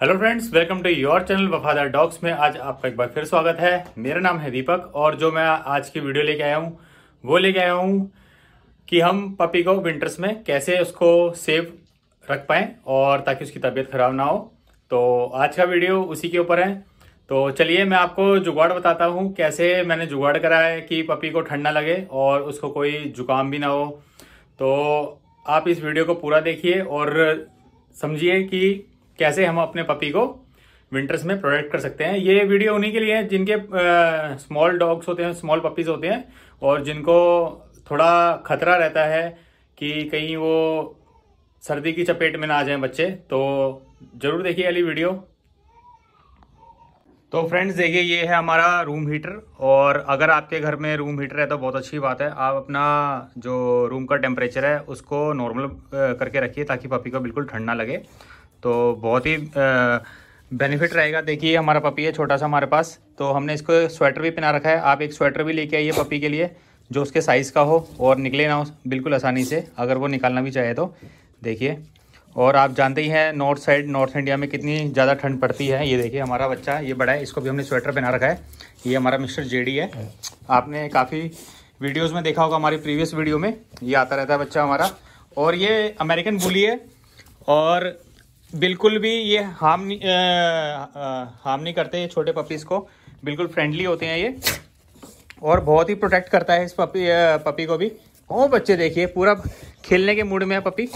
hello friends welcome to your channel वफादार dogs में आज आपका एक बार फिर स्वागत है मेरा नाम है दीपक और जो मैं आज की वीडियो लेके आया हूँ वो लेके आया हूँ कि हम पपी को विंटर्स में कैसे उसको सेफ रख पाएं और ताकि उसकी तबीयत खराब ना हो तो आज का वीडियो उसी के ऊपर है तो चलिए मैं आपको जुगाड़ बताता हूँ कैसे मैंने जुगाड़ करा है कि पपी को ठंड ना लगे और उसको कोई जुकाम भी ना हो तो आप इस वीडियो को पूरा देखिए और समझिए कि कैसे हम अपने पपी को विंटर्स में प्रोटेक्ट कर सकते हैं ये वीडियो उन्हीं के लिए है जिनके स्मॉल डॉग्स होते हैं स्मॉल पपीज होते हैं और जिनको थोड़ा खतरा रहता है कि कहीं वो सर्दी की चपेट में ना आ जाएं बच्चे तो जरूर देखिए अली वीडियो तो फ्रेंड्स देखिए ये है हमारा रूम हीटर और अगर आपके घर में रूम हीटर है तो बहुत अच्छी बात है आप अपना जो रूम का टेम्परेचर है उसको नॉर्मल करके रखिए ताकि पपी को बिल्कुल ठंड ना लगे तो बहुत ही बेनिफिट रहेगा देखिए हमारा पपी है छोटा सा हमारे पास तो हमने इसको स्वेटर भी पहना रखा है आप एक स्वेटर भी लेके आइए पपी के लिए जो उसके साइज़ का हो और निकले ना हो बिल्कुल आसानी से अगर वो निकालना भी चाहे तो देखिए और आप जानते ही हैं नॉर्थ साइड नॉर्थ इंडिया में कितनी ज़्यादा ठंड पड़ती है ये देखिए हमारा बच्चा ये बड़ा है इसको भी हमने स्वेटर पहना रखा है ये हमारा मिस्टर जेडी है आपने काफ़ी वीडियोस में देखा होगा हमारी प्रीवियस वीडियो में ये आता रहता है बच्चा हमारा और ये अमेरिकन बुली है और बिल्कुल भी ये हार्म हार्म नहीं करते ये छोटे पपीज़ को बिल्कुल फ्रेंडली होते हैं ये और बहुत ही प्रोटेक्ट करता है इस पपी पपी को भी ओ बच्चे देखिए पूरा खेलने के मूड में है पपी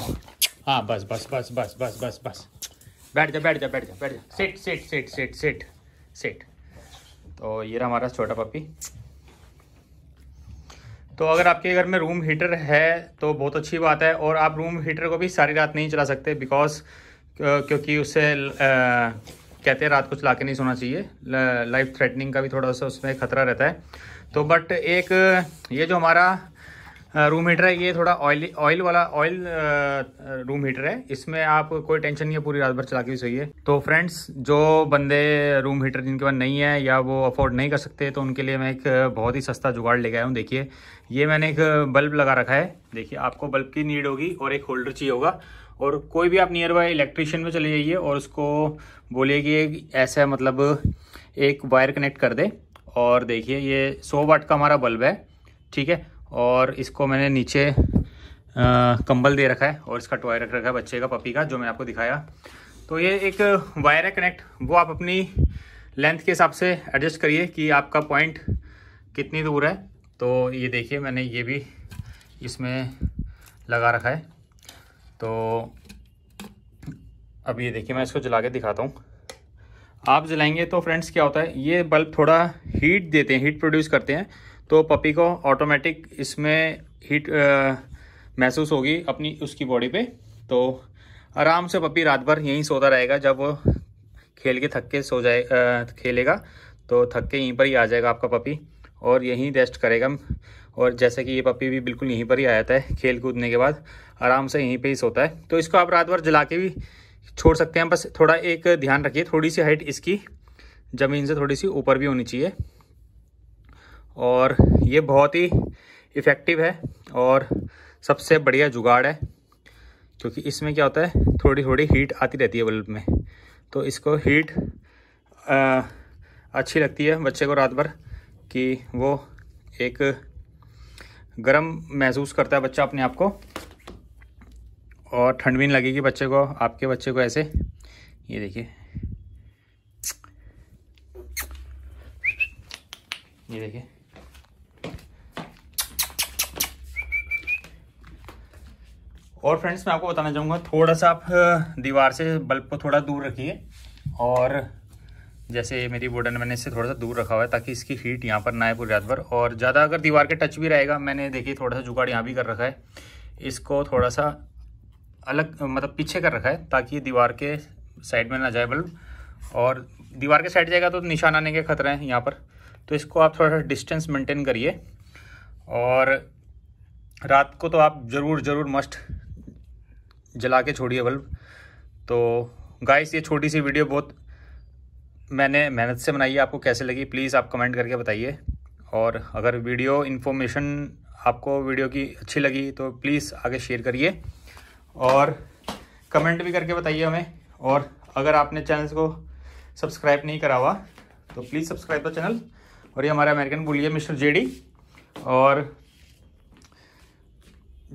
हाँ बस बस बस बस बस बस बस बैठ जा बैठ जा बैठ जा बैठ जा set set set set set set तो ये रहा हमारा छोटा पपी तो अगर आपके घर में रूम हीटर है तो बहुत अच्छी बात है और आप रूम हीटर को भी सारी रात नहीं चला सकते बिकॉज़ क्योंकि उससे कहते हैं रात को चला के नहीं सोना चाहिए लाइफ थ्रेटनिंग का भी थोड़ा सा उसमें खतरा रहता है तो बट एक ये जो हमारा रूम हीटर है ये थोड़ा ऑयल ऑयल वाला ऑयल रूम हीटर है इसमें आप कोई टेंशन नहीं है पूरी रात भर चला के भी सोइए तो फ्रेंड्स जो बंदे रूम हीटर जिनके पास नहीं है या वो अफोर्ड नहीं कर सकते तो उनके लिए मैं एक बहुत ही सस्ता जुगाड़ लेके आया हूँ देखिए ये मैंने एक बल्ब लगा रखा है देखिए आपको बल्ब की नीड होगी और एक होल्डर चाहिए होगा और कोई भी आप नियर बाय इलेक्ट्रिशियन में चले जाइए और उसको बोलिए कि ऐसा मतलब एक वायर कनेक्ट कर दे और देखिए ये 100 वाट का हमारा बल्ब है ठीक है और इसको मैंने नीचे कंबल दे रखा है और इसका टॉय रख रखा है बच्चे का पपी का जो मैं आपको दिखाया तो ये एक वायर है कनेक्ट वो आप अपनी लेंथ के हिसाब से एडजस्ट करिए कि आपका पॉइंट कितनी दूर है तो ये देखिए मैंने ये भी इसमें लगा रखा है तो अब ये देखिए मैं इसको जला के दिखाता हूँ आप जलाएंगे तो फ्रेंड्स क्या होता है ये बल्ब थोड़ा हीट देते हैं हीट प्रोड्यूस करते हैं तो पपी को ऑटोमेटिक इसमें हीट महसूस होगी अपनी उसकी बॉडी पे तो आराम से पपी रात भर यहीं सोता रहेगा जब वो खेल के थक के सो जाए आ, खेलेगा तो थक के यहीं पर ही आ जाएगा आपका पपी और यहीं रेस्ट करेगा और जैसे कि ये पप्पी भी बिल्कुल यहीं पर ही आ जाता है खेल कूदने के बाद आराम से यहीं पे ही सोता है तो इसको आप रात भर जला के भी छोड़ सकते हैं बस थोड़ा एक ध्यान रखिए थोड़ी सी हाइट इसकी ज़मीन से थोड़ी सी ऊपर भी होनी चाहिए और ये बहुत ही इफ़ेक्टिव है और सबसे बढ़िया जुगाड़ है क्योंकि इसमें क्या होता है थोड़ी थोड़ी हीट आती रहती है बल्ब में तो इसको हीट आ, अच्छी लगती है बच्चे को रात भर कि वो एक गर्म महसूस करता है बच्चा अपने आप को और ठंड भी नहीं लगेगी बच्चे को आपके बच्चे को ऐसे ये देखिए ये देखिए और फ्रेंड्स मैं आपको बताना चाहूँगा थोड़ा सा आप दीवार से बल्ब को थोड़ा दूर रखिए और जैसे मेरी वुडन मैंने इससे थोड़ा सा दूर रखा हुआ है ताकि इसकी हीट यहाँ पर ना आए पूरी रात भर और ज़्यादा अगर दीवार के टच भी रहेगा मैंने देखिए थोड़ा सा जुगाड़ यहाँ भी कर रखा है इसको थोड़ा सा अलग मतलब पीछे कर रखा है ताकि दीवार के साइड में ना जाए बल्ब और दीवार के साइड जाएगा तो निशान आने के खतरे हैं यहाँ पर तो इसको आप थोड़ा सा डिस्टेंस मेंटेन करिए और रात को तो आप ज़रूर ज़रूर मस्ट जला के छोड़िए बल्ब तो गाइस ये छोटी सी वीडियो बहुत मैंने मेहनत से बनाई है आपको कैसे लगी प्लीज़ आप कमेंट करके बताइए और अगर वीडियो इन्फॉर्मेशन आपको वीडियो की अच्छी लगी तो प्लीज़ आगे शेयर करिए और कमेंट भी करके बताइए हमें और अगर आपने चैनल को सब्सक्राइब नहीं करा हुआ तो प्लीज़ सब्सक्राइब द चैनल और ये हमारा अमेरिकन बुली है मिस्टर जेडी और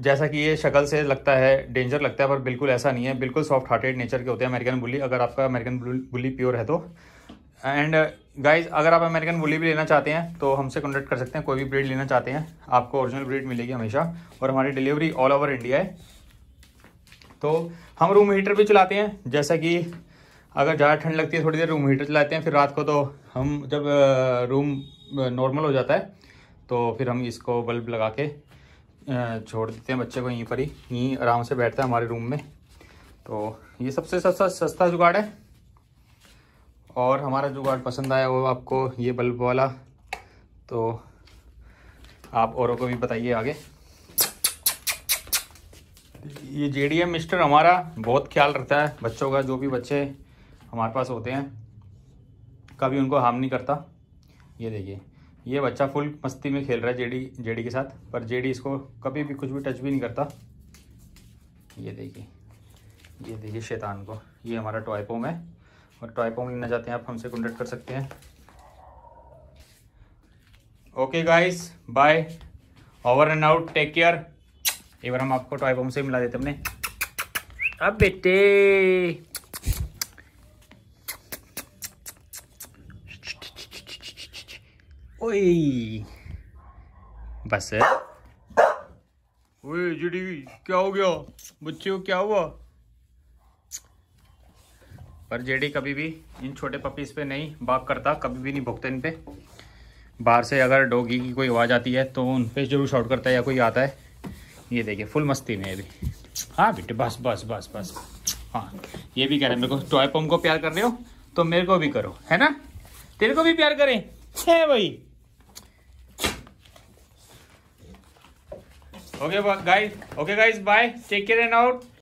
जैसा कि ये शक्ल से लगता है डेंजर लगता है पर बिल्कुल ऐसा नहीं है बिल्कुल सॉफ्ट हार्टेड नेचर के होते हैं अमेरिकन बुली अगर आपका अमेरिकन बुली प्योर है तो एंड गाइज uh, अगर आप अमेरिकन बुली भी लेना चाहते हैं तो हमसे कॉन्टेक्ट कर सकते हैं कोई भी ब्रीड लेना चाहते हैं आपको ओरिजिनल ब्रीड मिलेगी हमेशा और हमारी डिलीवरी ऑल ओवर इंडिया है तो हम रूम हीटर भी चलाते हैं जैसा कि अगर ज़्यादा ठंड लगती है थोड़ी देर रूम हीटर चलाते हैं फिर रात को तो हम जब रूम uh, नॉर्मल uh, हो जाता है तो फिर हम इसको बल्ब लगा के छोड़ देते हैं बच्चे को यहीं पर ही यहीं आराम से बैठता है हमारे रूम में तो ये सबसे सस्ता सस्ता जुगाड़ है और हमारा जो गार्ड पसंद आया वो आपको ये बल्ब वाला तो आप औरों को भी बताइए आगे ये जे डी एम मिस्टर हमारा बहुत ख्याल रखता है बच्चों का जो भी बच्चे हमारे पास होते हैं कभी उनको हार्म नहीं करता ये देखिए ये बच्चा फुल मस्ती में खेल रहा है जेडी जेडी के साथ पर जेडी इसको कभी भी कुछ भी टच भी नहीं करता ये देखिए ये देखिए शैतान को ये हमारा टॉयपोम है और टॉय पॉम लेना चाहते हैं आप हमसे कॉन्टेक्ट कर सकते हैं okay guys bye over and out take care एक बार हम आपको टॉय पॉम से मिला देते हमने अब बेटे ओए बस ओए जीडी क्या हो गया बच्चे को क्या हुआ पर जेडी कभी भी इन छोटे पपीज़ पे नहीं बाग करता कभी भी नहीं भुगता इन पे बाहर से अगर डोगी की कोई आवाज़ आती है तो उन पर जरूर शॉर्ट करता है या कोई आता है ये देखिए फुल मस्ती में अभी हाँ बेटे बस बस बस बस हाँ ये भी कह रहे हैं मेरे को टॉय पम्प को प्यार कर रहे हो तो मेरे को भी करो है ना तेरे को भी प्यार करें छे भाई okay guys okay guys bye take care and out